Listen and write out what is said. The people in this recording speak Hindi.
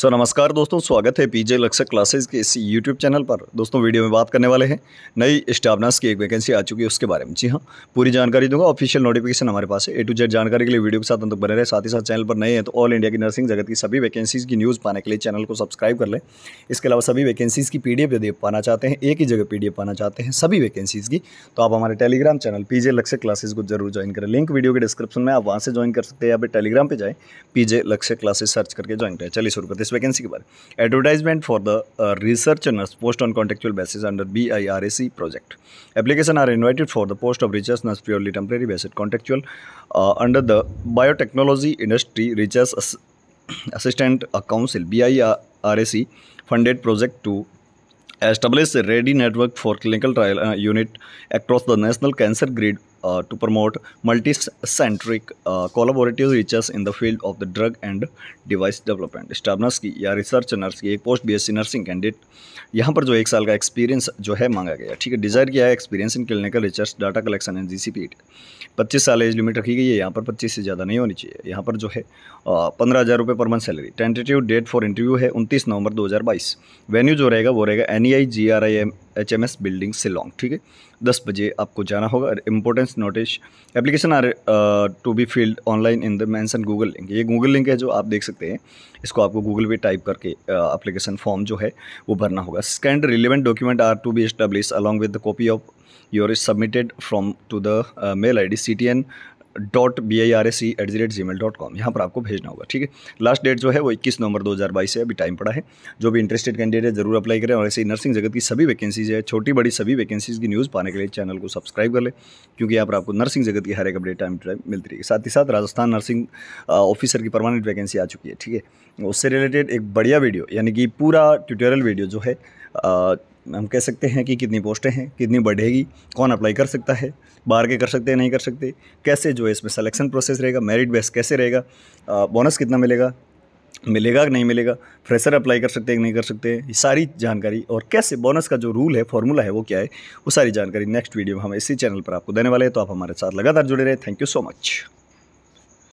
सो so, नमस्कार दोस्तों स्वागत है पीजे लक्ष्य क्लासेस के इस यूट्यूब चैनल पर दोस्तों वीडियो में बात करने वाले हैं नई स्टाफ नर्स की एक वैकेंसी आ चुकी है उसके बारे में जी हाँ पूरी जानकारी दूंगा ऑफिशियल नोटिफिकेशन हमारे पास है ए टू जेड जानकारी के लिए वीडियो के साथ अंतक बने रहे साथ ही साथ चैनल पर नए हैं तो ऑल इंडिया की नर्सिंग जगत की सभी वैकेंसीज़ की न्यूज़ पाने के लिए चैनल को सब्सक्राइब कर लें इसके अलावा सभी वैकेंसीज़ की पी यदि पाना चाहते हैं एक ही जगह पी पाना चाहते हैं सभी वैकेंसीज़ की तो आप हमारे टेलीग्राम चैनल पी जे लक्ष्य क्लासेज को जरूर ज्वाइन करें लिंक वीडियो के डिस्क्रिप्शन में आप वहाँ से ज्वाइन कर सकते हैं या फिर टेलीग्राम पर जाएँ पी जे लक्ष्य क्लासेज सर्च करके ज्वाइन करें चलिए शुरू करते this vacancy ke bare advertisement for the uh, research nurse post on contractual basis under BIRAC project application are invited for the post of research nurse purely temporary basis contractual uh, under the biotechnology industry research As assistant council BIRAC funded project to establish a ready network for clinical trial uh, unit across the national cancer grid uh, to promote multi-centric uh, collaborative research in the field of the drug and device development स्टाबनर्स की या रिसर्च नर्स की एक पोस्ट बीएससी नर्सिंग कैंडिडेट यहाँ पर जो एक साल का एक्सपीरियंस जो है मांगा गया ठीक है डिज़ायर किया है experience in clinical research data collection and जी पच्चीस साल एज लिमिट रखी गई है यहाँ पर पच्चीस से ज़्यादा नहीं होनी चाहिए यहाँ पर जो है uh, पंद्रह हज़ार रुपये पर month salary tentative date for interview है उनतीस नवंबर 2022 वेन्यू जो रहेगा वो रहेगा N E I G R I M H M S building Shillong ठीक है दस बजे आपको जाना होगा importance notice application are to be filled online in the mentioned Google link ये गूगल लिंक है जो आप देख सकते हैं इसको आपको गूगल पे टाइप करके एप्लीकेशन uh, फॉर्म जो है वो भरना होगा scanned relevant document are to be establish along with the copy of your is submitted from to the mail I D C T N dot B I R S C at the rate gmail dot com यहाँ पर आपको भेजना होगा ठीक है लास्ट डेट जो है वो इक्कीस नवंबर दो हज़ार बाईस है अभी टाइम पड़ा है जो भी इंटरेस्टेड कैंडिडेट है ज़रूर अप्लाई करें और ऐसे ही नर्सिंग जगत की सभी वैकेंसीज है छोटी बड़ी सभी वैकेंसीज़ की न्यूज़ पाने के लिए चैनल को सब्सक्राइब कर लें क्योंकि यहाँ पर आपको नर्सिंग जगत की हर एक अपडेट टाइम टू टाइम मिलती रहेगी साथ ही साथ राजस्थान नर्सिंग ऑफिसर की परमानेंट वैकेंसी आ चुकी है ठीक है उससे रिलेटेड एक बढ़िया वीडियो यानी कि पूरा ट्यूटोरियल वीडियो जो है हम कह सकते हैं कि कितनी पोस्टें हैं कितनी बढ़ेगी कौन अप्लाई कर सकता है बाहर के कर सकते हैं नहीं कर सकते कैसे जो है इसमें सलेक्शन प्रोसेस रहेगा मेरिट बेस कैसे रहेगा बोनस कितना मिलेगा मिलेगा कि नहीं मिलेगा फ्रेशर अप्लाई कर सकते हैं कि नहीं कर सकते ये सारी जानकारी और कैसे बोनस का जो रूल है फॉर्मूला है वो क्या है वो सारी जानकारी नेक्स्ट वीडियो में हम इसी चैनल पर आपको देने वाले हैं तो आप हमारे साथ लगातार जुड़े रहे थैंक यू सो मच